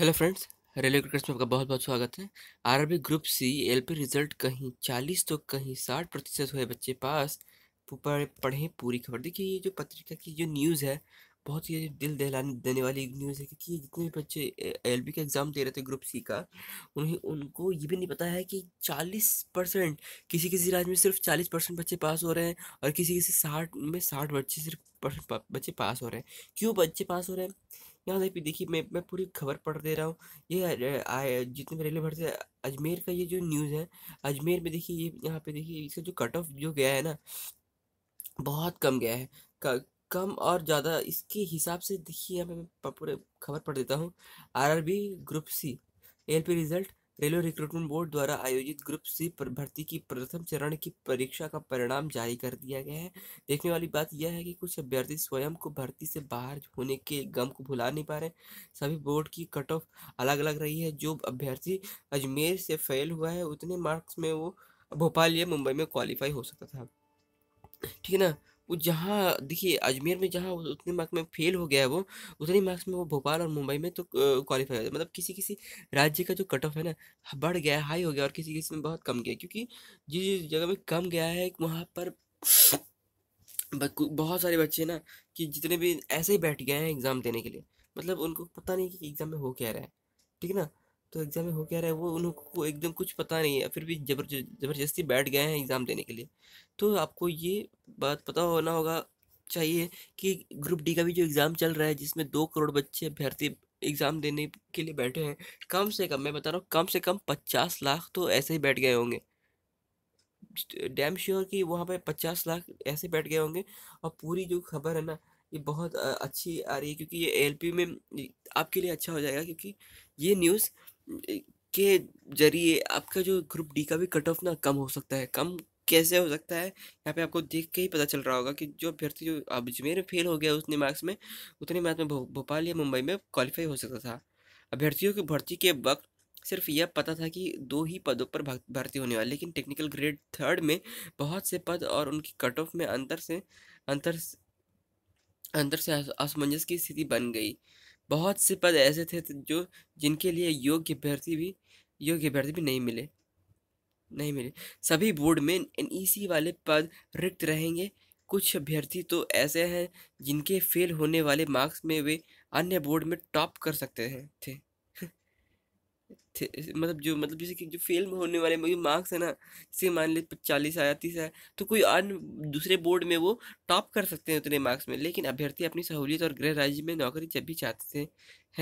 Hello friends railway cricket में आपका बहुत बहुत स्वागत है RB group C P result कहीं चालीस तो कहीं साठ प्रतिशत हुए बच्चे पास पढ़ें पूरी खबर देखिए ये जो पत्रिका की जो न्यूज़ है बहुत ही दिल दहलाने देने वाली न्यूज़ है क्योंकि जितने भी बच्चे एल का एग्ज़ाम दे रहे थे ग्रुप सी का उन्हें उनको ये भी नहीं पता है कि चालीस परसेंट किसी किसी राज्य में सिर्फ चालीस परसेंट बच्चे पास हो रहे हैं और किसी किसी साठ में साठ बच्चे सिर्फ बच्चे पास हो रहे हैं क्यों बच्चे पास हो रहे हैं यहाँ से भी देखिए मैं मैं पूरी खबर पढ़ दे रहा हूँ ये जितने भी रेलवे भर्ती अजमेर का ये जो न्यूज़ है अजमेर में देखिए ये यहाँ पे देखिए इसका जो कट ऑफ जो गया है ना बहुत कम गया है कम और ज़्यादा इसके हिसाब से देखिए यहाँ पे मैं पूरे खबर पढ़ देता हूँ R group C L P result railway recruitment board द्वारा आयोजित ग्रुप सी पर भर्ती की प्रथम चरण की परीक्षा का परिणाम जारी कर दिया गया है देखने वाली बात यह है कि कुछ अभ्यर्थी स्वयं को भर्ती से बाहर होने के गम को भुला नहीं पा रहे सभी बोर्ड की कट ऑफ अलग अलग रही है जो अभ्यर्थी अजमेर से फेल हुआ है उतने मार्क्स में वो भोपाल या मुंबई में क्वालिफाई हो सकता था ठीक है ना वो जहाँ देखिए अजमेर में जहाँ उतने मार्क्स में फेल हो गया है वो उतने मार्क्स में वो भोपाल और मुंबई में तो क्वालिफाई हो जाता मतलब किसी किसी राज्य का जो कट ऑफ है ना बढ़ गया हाई हो गया और किसी किसी में बहुत कम गया क्योंकि जिस जिस जगह में कम गया है वहाँ पर बहुत सारे बच्चे ना कि जितने भी ऐसे ही बैठ गए हैं एग्ज़ाम देने के लिए मतलब उनको पता नहीं कि एग्ज़ाम में हो क्या रहा है ठीक है ना तो एग्ज़ाम में हो क्या रहा है वो उन लोगों को एकदम कुछ पता नहीं है फिर भी जबर ज़बरदस्ती बैठ गए हैं एग्ज़ाम देने के लिए तो आपको ये बात पता होना होगा चाहिए कि ग्रुप डी का भी जो एग्ज़ाम चल रहा है जिसमें दो करोड़ बच्चे अभ्यर्थी एग्ज़ाम देने के लिए बैठे हैं कम से कम मैं बता रहा हूँ कम से कम पचास लाख तो ऐसे ही बैठ गए होंगे डैम श्योर कि वहाँ पे पचास लाख ऐसे बैठ गए होंगे और पूरी जो खबर है ना ये बहुत अच्छी आ रही है क्योंकि ये एल में आपके लिए अच्छा हो जाएगा क्योंकि ये न्यूज़ के जरिए आपका जो ग्रुप डी का भी कट ऑफ ना कम हो सकता है कम कैसे हो सकता है यहाँ पे आपको देख के ही पता चल रहा होगा कि जो अभ्यर्थी जो अजमेर फेल हो गया उतने मार्क्स में उतने मार्क्स में भोपाल या मुंबई में क्वालिफाई हो सकता था अभ्यर्थियों की भर्ती के वक्त सिर्फ यह पता था कि दो ही पदों पर भर्ती होने वाली लेकिन टेक्निकल ग्रेड थर्ड में बहुत से पद और उनकी कट ऑफ में अंतर से अंतर अंतर से असमंजस की स्थिति बन गई बहुत से पद ऐसे थे जो जिनके लिए योग्य अभ्यर्थी भी योग्य अभ्यर्थी भी नहीं मिले नहीं मिले सभी बोर्ड में एन वाले पद रिक्त रहेंगे कुछ अभ्यर्थी तो ऐसे हैं जिनके फेल होने वाले मार्क्स में वे अन्य बोर्ड में टॉप कर सकते हैं थे मतलब जो मतलब जैसे कि जो फेल होने वाले मार्क्स है ना जैसे मान लीजिए चालीस आया तीस आया तो कोई अन्य दूसरे बोर्ड में वो टॉप कर सकते हैं उतने मार्क्स में लेकिन अभ्यर्थी अपनी सहूलियत और गृह राज्य में नौकरी जब भी चाहते थे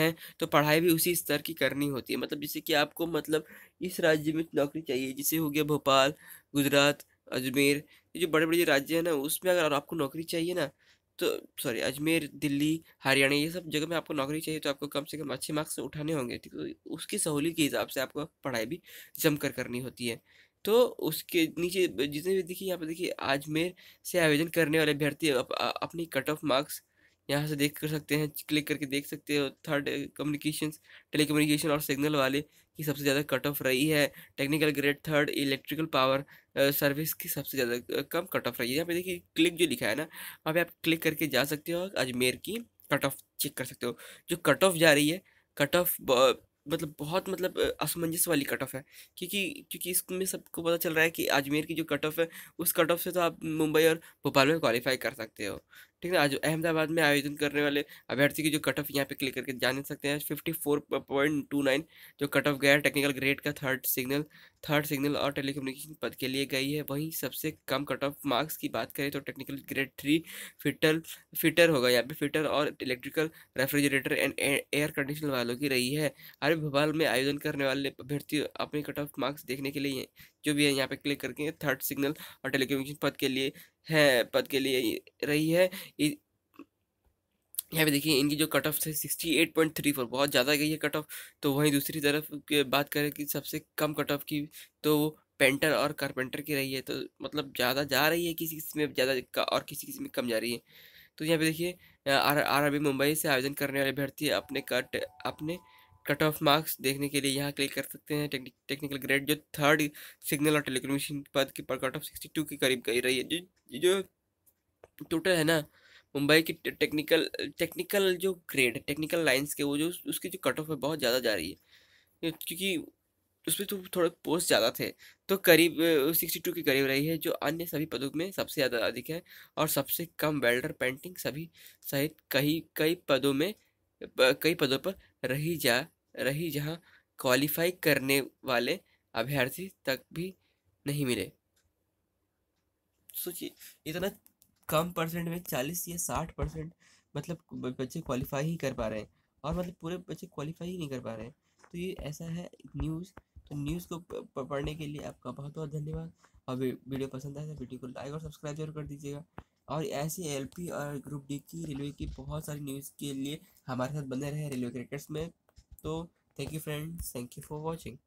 हैं तो पढ़ाई भी उसी स्तर की करनी होती है मतलब जैसे कि आपको मतलब इस राज्य में नौकरी चाहिए जैसे हो गया भोपाल गुजरात अजमेर ये जो बड़े बड़े राज्य हैं ना उसमें अगर आपको नौकरी चाहिए ना तो सॉरी अजमेर दिल्ली हरियाणा ये सब जगह में आपको नौकरी चाहिए तो आपको कम से कम अच्छे मार्क्स उठाने होंगे तो उसकी सहूलियत के हिसाब से आपको पढ़ाई भी जम कर करनी होती है तो उसके नीचे जितने भी देखिए यहाँ पर देखिए अजमेर से आवेदन करने वाले अभ्यर्थी अप, अपनी कट ऑफ मार्क्स यहाँ से देख कर सकते हैं क्लिक करके देख सकते हो थर्ड कम्युनिकेशन टेली और सिग्नल वाले की सबसे ज़्यादा कट ऑफ रही है technical grade third electrical power service की सबसे ज़्यादा कम कट ऑफ रही है यहाँ पे देखिए क्लिक जो लिखा है ना वहाँ पे आप क्लिक करके जा सकते हो अजमेर की कट ऑफ चेक कर सकते हो जो कट ऑफ जा रही है कट ऑफ मतलब बहुत मतलब असमंजस वाली कट ऑफ है क्योंकि क्योंकि इसमें सबको पता चल रहा है कि अजमेर की जो कट ऑफ है उस कट ऑफ से तो आप मुंबई और भोपाल में क्वालिफाई कर सकते हो ठीक है आज अहमदाबाद में आयोजन करने वाले अभ्यर्थी की जो कट ऑफ यहाँ पे क्लिक करके जान सकते हैं fifty four point two nine जो कट ऑफ गया टेक्निकल ग्रेड का थर्ड सिग्नल थर्ड सिग्नल और टेलीकम्युनिकेशन पद के लिए गई है वहीं सबसे कम कट ऑफ मार्क्स की बात करें तो technical grade three fitter fitter होगा यहाँ पे फिटर और electrical refrigerator and air conditioner वालों की रही है अरे भोपाल में आयोजन करने वाले अभ्यर्थी अपने कट ऑफ मार्क्स देखने के लिए जो भी है यहाँ पे क्लिक करके थर्ड सिग्नल और टेलीकम्युनिकेशन पद के लिए है पद के लिए रही है यहाँ पे देखिए इनकी जो कट ऑफ है sixty eight point three four बहुत ज़्यादा गई है कट ऑफ तो वहीं दूसरी तरफ बात करें कि सबसे कम कट ऑफ की तो पेंटर और कारपेंटर की रही है तो मतलब ज़्यादा जा रही है किसी किसी में ज़्यादा और किसी किसी में कम जा रही है तो यहाँ पे देखिए आर आर मुंबई से आवेदन करने वाले अभ्यर्थी अपने कट अपने कट ऑफ मार्क्स देखने के लिए यहाँ क्लिक कर सकते हैं टेक्निकल ग्रेड जो थर्ड सिग्नल और टेलीकम्युनिकेशन पद की पर कट ऑफ सिक्सटी टू के करीब गई रही है जो जो टोटल है ना मुंबई की टेक्निकल टेक्निकल जो ग्रेड टेक्निकल लाइंस के वो जो उसकी जो कट ऑफ है बहुत ज़्यादा जा रही है क्योंकि उसमें तो थोड़े पोस्ट ज़्यादा थे तो करीब सिक्सटी टू के करीब रही है जो अन्य सभी पदों में सबसे ज़्यादा अधिक है और सबसे कम वेल्डर पेंटिंग सभी सहित कई कई पदों में कई पदों पर रही जा रही जहां क्वालिफाई करने वाले अभ्यर्थी तक भी नहीं मिले सोचिए इतना कम परसेंट में चालीस या साठ परसेंट मतलब बच्चे क्वालिफाई ही कर पा रहे हैं और मतलब पूरे बच्चे क्वालिफाई ही नहीं कर पा रहे हैं तो ये ऐसा है न्यूज़ तो न्यूज़ को पढ़ने के लिए आपका बहुत बहुत धन्यवाद और वीडियो पसंद आए तो वीडियो को लाइक और सब्सक्राइब जरूर कर दीजिएगा और ऐसे एलपी और ग्रुप डी की रेलवे की बहुत सारी न्यूज़ के लिए हमारे साथ बने रहे रेलवे क्रिकेट्स में So thank you friends. Thank you for watching.